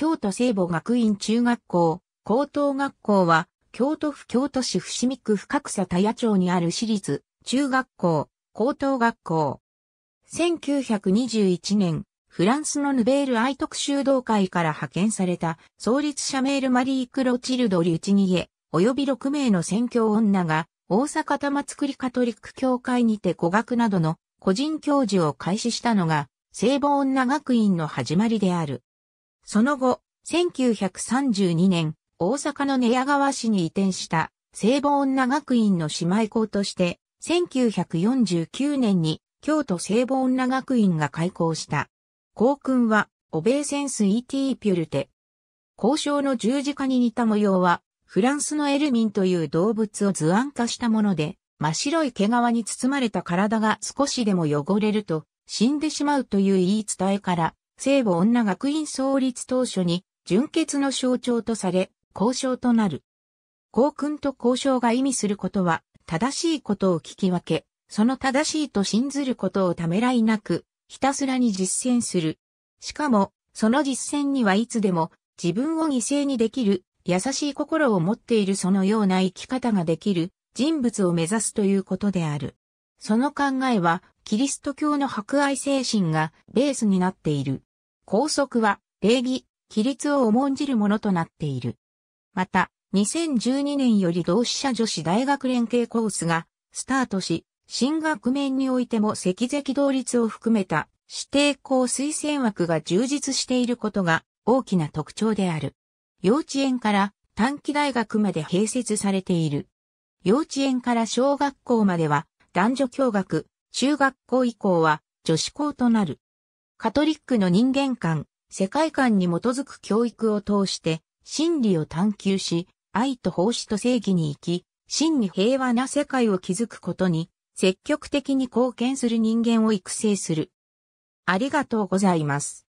京都聖母学院中学校、高等学校は、京都府京都市伏見区深草田谷町にある私立、中学校、高等学校。1921年、フランスのヌベール愛徳修道会から派遣された創立者メールマリー・クロチルド・リュチニエ、及び6名の宣教女が、大阪玉造りカトリック教会にて語学などの個人教授を開始したのが、聖母女学院の始まりである。その後、1932年、大阪の寝屋川市に移転した聖母女学院の姉妹校として、1949年に京都聖母女学院が開校した。校訓は、オベーセンスイティーピュルテ。交渉の十字架に似た模様は、フランスのエルミンという動物を図案化したもので、真っ白い毛皮に包まれた体が少しでも汚れると死んでしまうという言い伝えから、聖母女学院創立当初に、純血の象徴とされ、交渉となる。校訓と交渉が意味することは、正しいことを聞き分け、その正しいと信ずることをためらいなく、ひたすらに実践する。しかも、その実践にはいつでも、自分を犠牲にできる、優しい心を持っているそのような生き方ができる、人物を目指すということである。その考えは、キリスト教の博愛精神がベースになっている。校則は礼儀、規律を重んじるものとなっている。また、2012年より同志社女子大学連携コースがスタートし、新学面においても赤赤同率を含めた指定校推薦枠が充実していることが大きな特徴である。幼稚園から短期大学まで併設されている。幼稚園から小学校までは男女共学、中学校以降は女子校となる。カトリックの人間観、世界観に基づく教育を通して、真理を探求し、愛と奉仕と正義に生き、真に平和な世界を築くことに、積極的に貢献する人間を育成する。ありがとうございます。